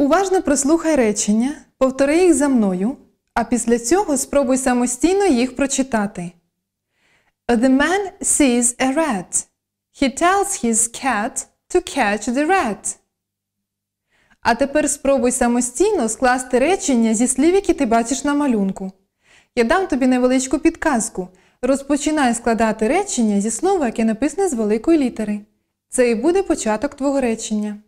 Уважно прослухай речення, повтори їх за мною, а після цього спробуй самостійно їх прочитати. The man sees a rat. He tells his cat to catch the rat. А тепер спробуй самостійно скласти речення зі слів, які ти бачиш на малюнку. Я дам тобі невеличку підказку. Розпочинай складати речення зі слова, яке написане з великої літери. Це і буде початок твого речення.